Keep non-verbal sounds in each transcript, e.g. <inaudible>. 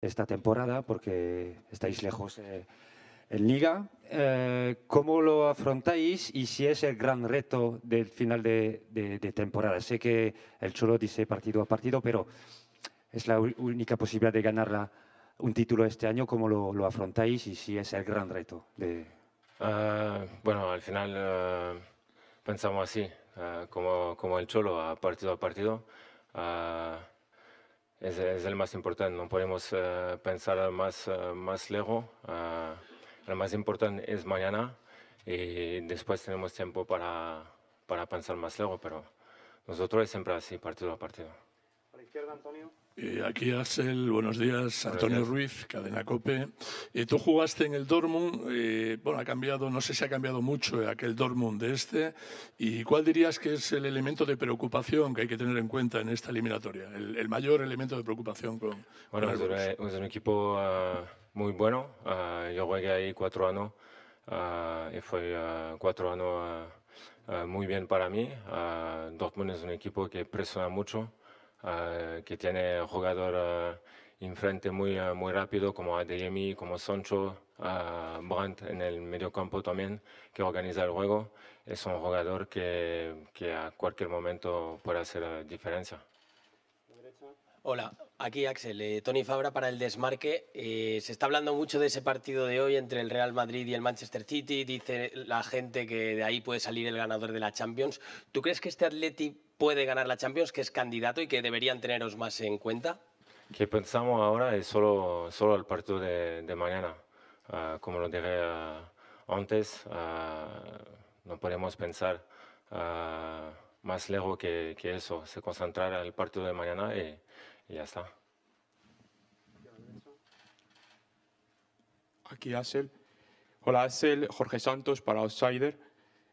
esta temporada porque estáis lejos eh, en liga. Eh, ¿Cómo lo afrontáis y si es el gran reto del final de, temporada? Sé que el Cholo dice partido a partido, pero es la única posibilidad de ganar un título este año. ¿Cómo lo, afrontáis y si es el gran reto? De... Ah, bueno, al final ah, pensamos así, ah, como, como, el Cholo, a partido a partido es, el más importante. No podemos eh, pensar más, eh, más lejos. Eh, lo más importante es mañana y después tenemos tiempo para, para pensar más lejos, pero nosotros siempre así, partido a partido. Antonio. Eh, aquí Axel, buenos días. Antonio Ruiz, Cadena Cope. Eh, tú jugaste en el Dortmund, eh, bueno, ha cambiado, no sé si ha cambiado mucho aquel Dortmund de este. ¿Y cuál dirías que es el elemento de preocupación que hay que tener en cuenta en esta eliminatoria? El, el mayor elemento de preocupación con. Bueno, es, pues, pues, un, equipo ah, muy bueno. Ah, yo jugué ahí cuatro años ah, y fue cuatro años muy bien para mí. Dortmund es un equipo que presiona mucho. Eh, que tiene jugador eh, enfrente muy, eh, muy rápido, como Adeyemi, como Sancho, Brandt en el medio campo también, que organiza el juego. Es un jugador que, que a cualquier momento puede hacer diferencia. Hola, aquí Axel, eh, Tony Fabra para el desmarque. Eh, se está hablando mucho de ese partido de hoy entre el Real Madrid y el Manchester City. Dice la gente que de ahí puede salir el ganador de la Champions. ¿Tú crees que este Atleti puede ganar la Champions, que es candidato y que deberían teneros más en cuenta? Que pensamos ahora es solo, solo el partido de, mañana. Ah, como lo dije ah, antes, ah, no podemos pensar más lejos que, que, eso, se concentrar en el partido de mañana y, y ya está. Aquí Axel. Hola Axel, Jorge Santos para Outsider.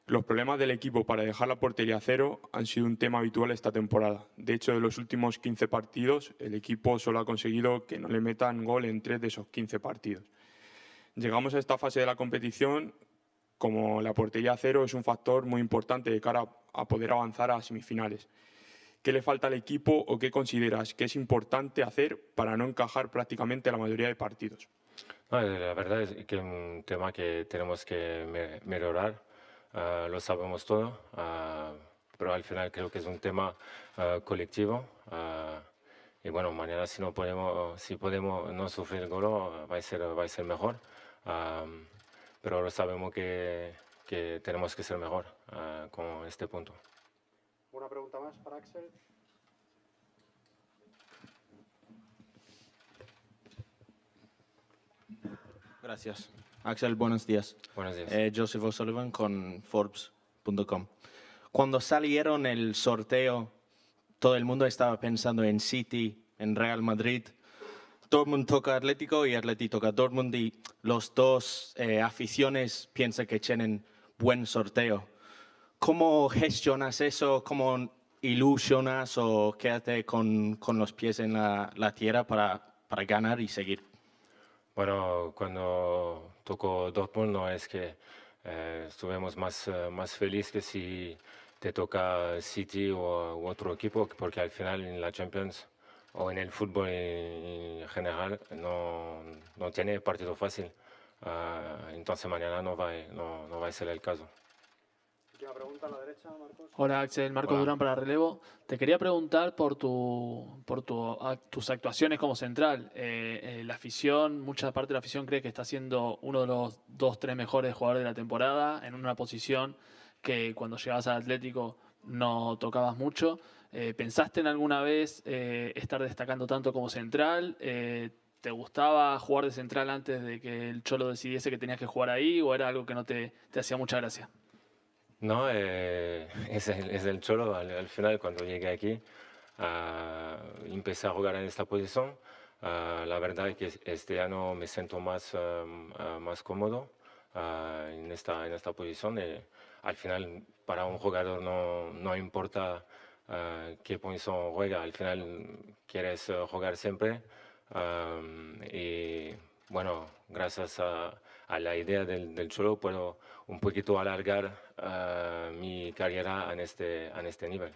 Los problemas del equipo para dejar la portería cero han sido un tema habitual esta temporada. De hecho, de los últimos 15 partidos, el equipo solo ha conseguido que no le metan gol en tres de esos 15 partidos. Llegamos a esta fase de la competición, como la portería cero es un factor muy importante de cara a poder avanzar a semifinales. ¿Qué le falta al equipo o qué consideras que es importante hacer para no encajar prácticamente la mayoría de partidos? Eh, la verdad es que es un tema que tenemos que mejorar, eh, lo sabemos todo, eh, pero al final creo que es un tema colectivo. y bueno, mañana si no podemos, si podemos no sufrir el gol, va a ser, va a ser mejor. pero lo sabemos que, que tenemos que ser mejor con este punto. ¿Alguna pregunta más para Axel? Gracias. Axel, buenos días. Buenos días. Eh, Joseph O'Sullivan con Forbes.com. Cuando salieron el sorteo, todo el mundo estaba pensando en City, en Real Madrid. Dortmund toca Atlético y Atlético toca Dortmund y los dos eh, aficiones piensan que tienen buen sorteo. ¿Cómo gestionas eso? ¿Cómo ilusionas o quédate con, con los pies en la, tierra para, para, ganar y seguir? Bueno, cuando tocó Dortmund no es que eh, estuvimos más, eh, más felices que si te toca City o u otro equipo, porque al final en la Champions o en el fútbol en general no, no tiene partido fácil. Ah, entonces mañana no va, no, no va a ser el caso. Hola, Axel. Marco Durán para relevo. Te quería preguntar por, tu, por tus actuaciones como central. Eh, eh, la afición, mucha parte de la afición cree que está siendo uno de los dos, tres mejores jugadores de la temporada en una posición que cuando llegabas al Atlético no tocabas mucho. Eh, ¿Pensaste en alguna vez estar destacando tanto como central? ¿Te gustaba jugar de central antes de que el Cholo decidiese que tenías que jugar ahí o era algo que no te hacía mucha gracia? No, eh, <laughs> es, el, cholo. Al, final, cuando llegué aquí, ah, empecé a jugar en esta posición. Ah, la verdad es que este año me siento más, ah, más cómodo en, esta, en esta posición. Eh, al final, para un jugador no, no importa qué posición juega, al final quieres eh, jugar siempre bueno, gracias a, la idea del, del, solo puedo un poquito alargar ah, mi carrera en este, en este nivel.